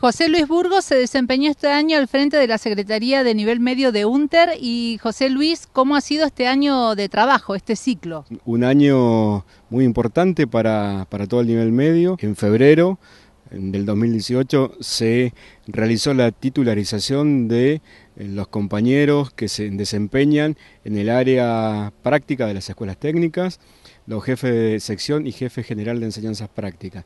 José Luis Burgos se desempeñó este año al frente de la Secretaría de Nivel Medio de UNTER y José Luis, ¿cómo ha sido este año de trabajo, este ciclo? Un año muy importante para, para todo el nivel medio. En febrero del 2018 se realizó la titularización de eh, los compañeros que se desempeñan en el área práctica de las escuelas técnicas, los jefes de sección y jefe general de enseñanzas prácticas,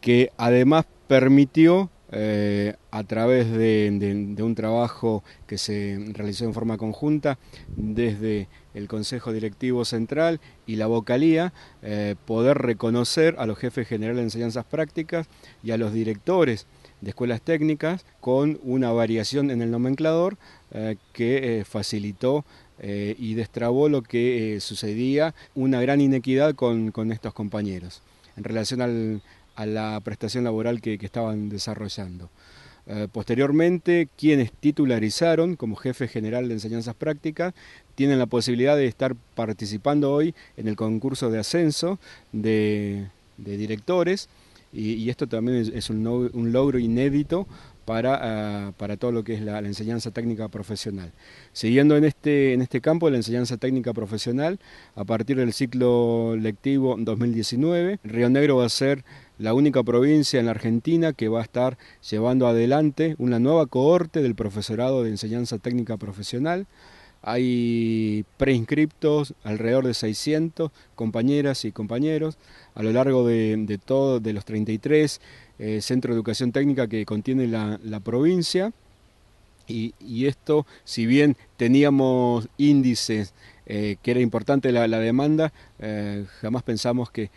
que además permitió eh, a través de, un trabajo que se realizó en forma conjunta desde el Consejo Directivo Central y la Vocalía, eh, poder reconocer a los jefes generales de enseñanzas prácticas y a los directores de escuelas técnicas con una variación en el nomenclador eh, que facilitó y destrabó lo que sucedía, una gran inequidad con, con, estos compañeros. En relación al, a la prestación laboral que, estaban desarrollando. Eh, posteriormente, quienes titularizaron como jefe general de enseñanzas prácticas tienen la posibilidad de estar participando hoy en el concurso de ascenso de, directores y, esto también es, un, logro inédito Ah, para, todo lo que es la, enseñanza técnica profesional. Siguiendo en este, en este campo, la enseñanza técnica profesional, a partir del ciclo lectivo 2019, Río Negro va a ser la única provincia en la Argentina que va a estar llevando adelante una nueva cohorte del profesorado de enseñanza técnica profesional. Hay preinscriptos, alrededor de 600 compañeras y compañeros a lo largo de, de todos de los 33 eh, centros de educación técnica que contiene la, provincia. Y, esto, si bien teníamos índices eh, que era importante la, demanda, eh, jamás pensamos que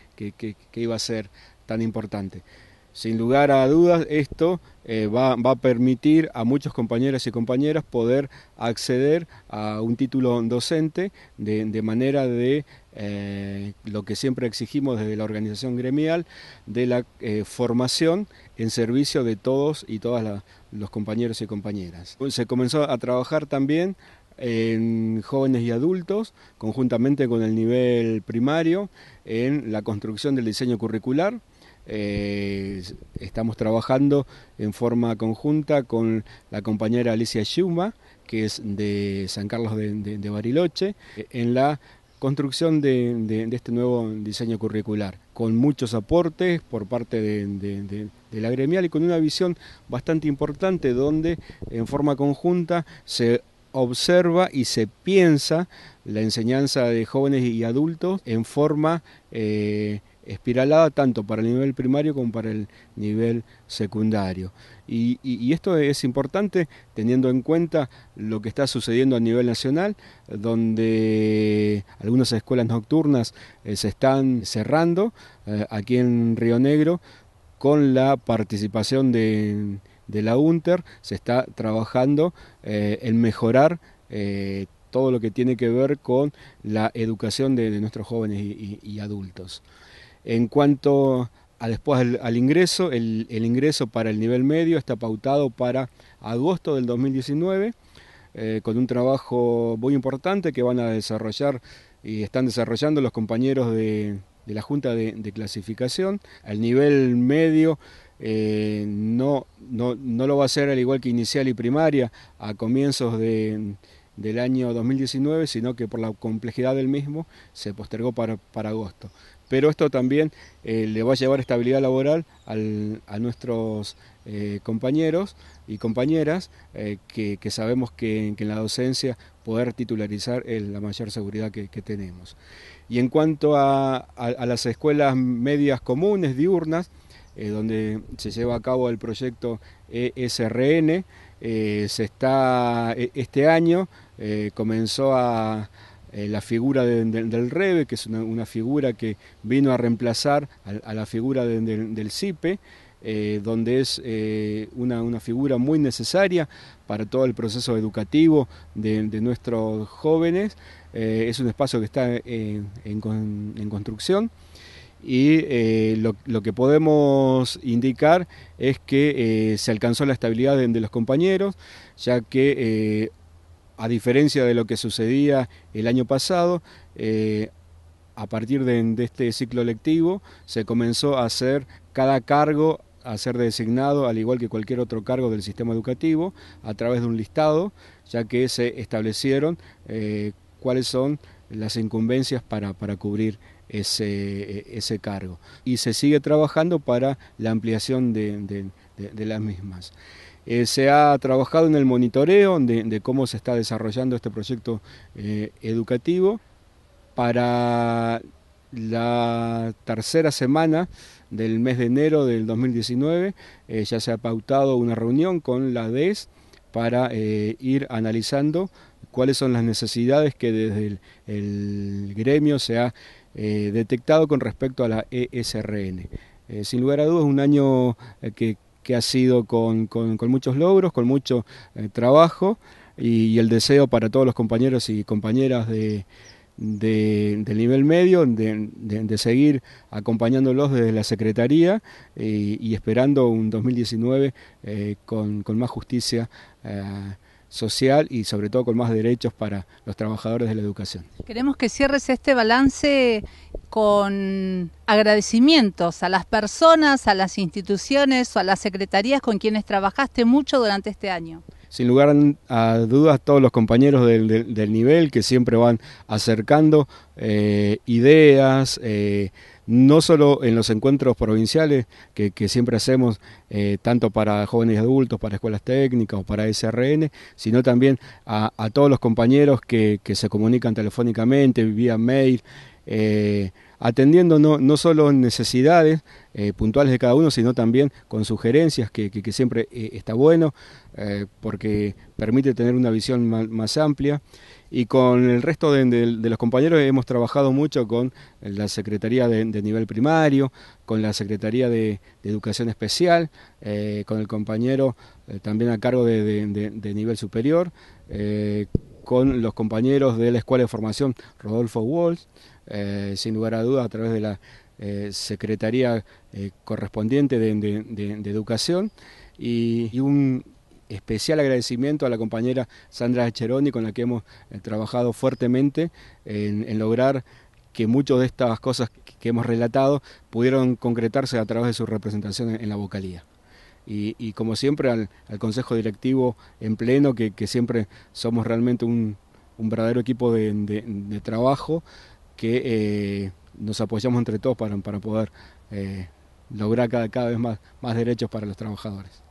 iba a ser tan importante. Sin lugar a dudas, esto eh, va, a permitir a muchos compañeros y compañeras poder acceder a un título docente de, manera de eh, lo que siempre exigimos desde la organización gremial, de la eh, formación en servicio de todos y todas los compañeros y compañeras. Se comenzó a trabajar también en jóvenes y adultos, conjuntamente con el nivel primario, en la construcción del diseño curricular. Eh, estamos trabajando en forma conjunta con la compañera Alicia Yuma, que es de San Carlos de, Bariloche, en la construcción de, este nuevo diseño curricular, con muchos aportes por parte de, la gremial y con una visión bastante importante donde en forma conjunta se observa y se piensa la enseñanza de jóvenes y adultos en forma... Eh, espiralada tanto para el nivel primario como para el nivel secundario. Y, esto es importante teniendo en cuenta lo que está sucediendo a nivel nacional, donde algunas escuelas nocturnas eh, se están cerrando eh, aquí en Río Negro con la participación de, la UNTER, se está trabajando eh, en mejorar todo lo que tiene que ver con la educación de, nuestros jóvenes y adultos. En cuanto a después al, ingreso, el, ingreso para el nivel medio está pautado para agosto del 2019, eh, con un trabajo muy importante que van a desarrollar y están desarrollando los compañeros de, la Junta de, Clasificación. El nivel medio eh, no, no, no, lo va a hacer al igual que inicial y primaria a comienzos de del año 2019, sino que por la complejidad del mismo se postergó para, agosto. Pero esto también eh, le va a llevar estabilidad laboral a nuestros eh, compañeros y compañeras eh, que, sabemos que, en la docencia poder titularizar es la mayor seguridad que, tenemos. Y en cuanto a, a, a, las escuelas medias comunes, diurnas, donde se lleva a cabo el proyecto ESRN, eh, se está, e, este año eh, comenzó a, eh, la figura del REVE, que es una, figura que vino a reemplazar a, la figura del CIPE, donde es una, figura muy necesaria para todo el proceso educativo de, nuestros jóvenes. es un espacio que está en, en construcción y eh, lo, que podemos indicar es que eh, se alcanzó la estabilidad de, los compañeros, ya que eh, a diferencia de lo que sucedía el año pasado, a partir de, este ciclo lectivo se comenzó a hacer cada cargo a ser designado, al igual que cualquier otro cargo del sistema educativo, a través de un listado, ya que se establecieron cuáles son las incumbencias para, cubrir e, ese, cargo. Y se sigue trabajando para la ampliación de, las mismas. Eh, se ha trabajado en el monitoreo de, cómo se está desarrollando este proyecto eh, educativo. Para la tercera semana del mes de enero del 2019 eh, ya se ha pautado una reunión con la DES para ir analizando cuáles son las necesidades que desde el, gremio se ha eh, detectado con respecto a la ESRN. Eh, sin lugar a dudas, un año eh, que, ha sido con, muchos logros, con mucho trabajo y, el deseo para todos los compañeros y compañeras del nivel medio de, seguir acompañándolos desde la Secretaría y, esperando un 2019 con, con, más justicia social y sobre todo con más derechos para los trabajadores de la educación. Queremos que cierres este balance con agradecimientos a las personas, a las instituciones o a las secretarías con quienes trabajaste mucho durante este año sin lugar a dudas todos los compañeros del, nivel que siempre van acercando eh, ideas, eh, no solo en los encuentros provinciales que, siempre hacemos, eh, tanto para jóvenes y adultos, para escuelas técnicas o para SRN, sino también a, todos los compañeros que, que se comunican telefónicamente, vía mail, eh, atendiendo no, no, solo necesidades eh, puntuales de cada uno, sino también con sugerencias, que, siempre eh, está bueno, porque permite tener una visión más, amplia. Y con el resto de, los compañeros hemos trabajado mucho con la Secretaría de Nivel Primario, con la Secretaría de, Educación Especial, con el compañero también a cargo de, nivel superior con los compañeros de la Escuela de Formación Rodolfo Walsh, eh, sin lugar a dudas a través de la eh, Secretaría eh, correspondiente de, Educación, y, un especial agradecimiento a la compañera Sandra Echeroni con la que hemos trabajado fuertemente en, lograr que muchas de estas cosas que hemos relatado pudieron concretarse a través de su representación en la vocalía y, como siempre al, Consejo Directivo en pleno, que, siempre somos realmente un, verdadero equipo de, trabajo que eh, nos apoyamos entre todos para, poder eh, lograr cada, vez más derechos para los trabajadores.